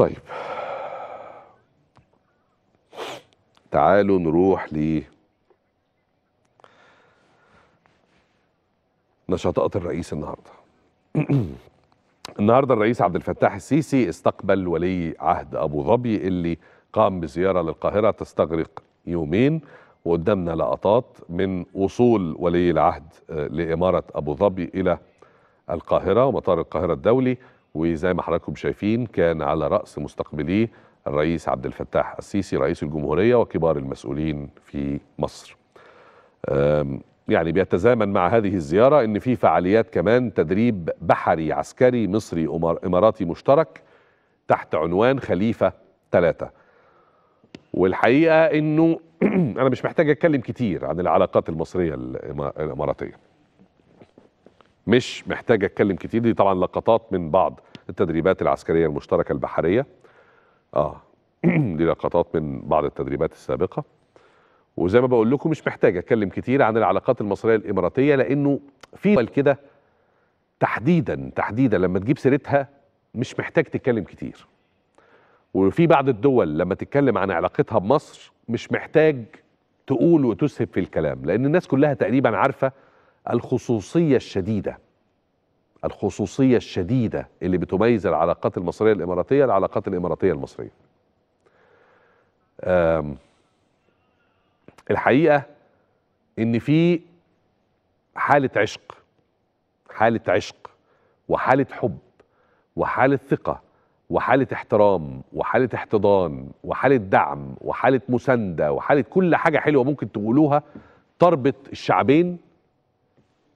طيب تعالوا نروح ل نشاطات الرئيس النهارده النهارده الرئيس عبد الفتاح السيسي استقبل ولي عهد ابو ظبي اللي قام بزياره للقاهره تستغرق يومين وقدامنا لقطات من وصول ولي العهد آه، لاماره ابو ظبي الى القاهره ومطار القاهره الدولي وزي ما حضراتكم شايفين كان على رأس مستقبليه الرئيس عبد الفتاح السيسي رئيس الجمهورية وكبار المسؤولين في مصر يعني بيتزامن مع هذه الزيارة ان في فعاليات كمان تدريب بحري عسكري مصري اماراتي مشترك تحت عنوان خليفة ثلاثة والحقيقة انه انا مش محتاج اتكلم كتير عن العلاقات المصرية الاماراتية مش محتاج اتكلم كتير دي طبعا لقطات من بعض التدريبات العسكريه المشتركه البحريه اه دي لقطات من بعض التدريبات السابقه وزي ما بقول لكم مش محتاج اتكلم كتير عن العلاقات المصريه الاماراتيه لانه في دول كده تحديدا تحديدا لما تجيب سيرتها مش محتاج تتكلم كتير وفي بعض الدول لما تتكلم عن علاقتها بمصر مش محتاج تقول وتسهب في الكلام لان الناس كلها تقريبا عارفه الخصوصيه الشديده الخصوصيه الشديده اللي بتميز العلاقات المصريه الاماراتيه العلاقات الاماراتيه المصريه الحقيقه ان في حاله عشق حاله عشق وحاله حب وحاله ثقه وحاله احترام وحاله احتضان وحاله دعم وحاله مسانده وحاله كل حاجه حلوه ممكن تقولوها تربط الشعبين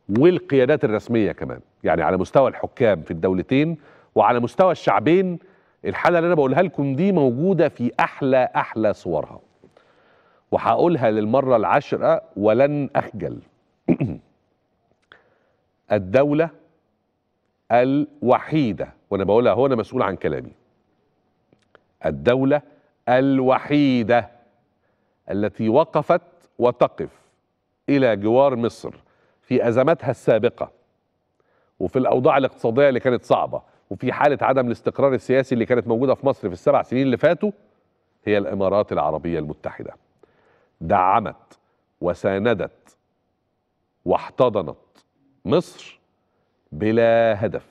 والقيادات الرسميه كمان يعني على مستوى الحكام في الدولتين وعلى مستوى الشعبين الحاله اللي انا بقولها لكم دي موجوده في احلى احلى صورها وهقولها للمره العاشره ولن اخجل الدوله الوحيده وانا بقولها هو انا مسؤول عن كلامي الدوله الوحيده التي وقفت وتقف الى جوار مصر في أزماتها السابقة وفي الأوضاع الاقتصادية اللي كانت صعبة وفي حالة عدم الاستقرار السياسي اللي كانت موجودة في مصر في السبع سنين اللي فاتوا هي الإمارات العربية المتحدة دعمت وساندت واحتضنت مصر بلا هدف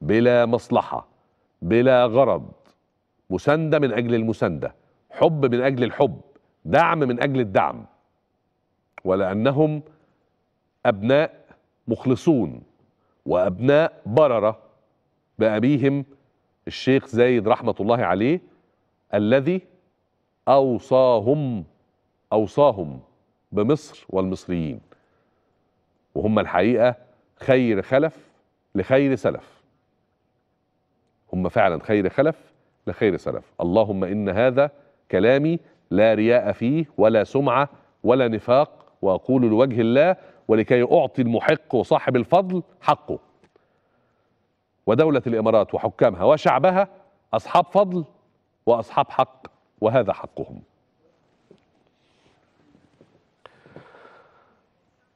بلا مصلحة بلا غرض مساندة من أجل المساندة حب من أجل الحب دعم من أجل الدعم ولأنهم أبناء مخلصون وأبناء بررة بأبيهم الشيخ زايد رحمة الله عليه الذي أوصاهم أوصاهم بمصر والمصريين وهم الحقيقة خير خلف لخير سلف هم فعلا خير خلف لخير سلف اللهم إن هذا كلامي لا رياء فيه ولا سمعة ولا نفاق وأقول لوجه الله ولكي أعطي المحق وصاحب الفضل حقه ودولة الإمارات وحكامها وشعبها أصحاب فضل وأصحاب حق وهذا حقهم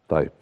طيب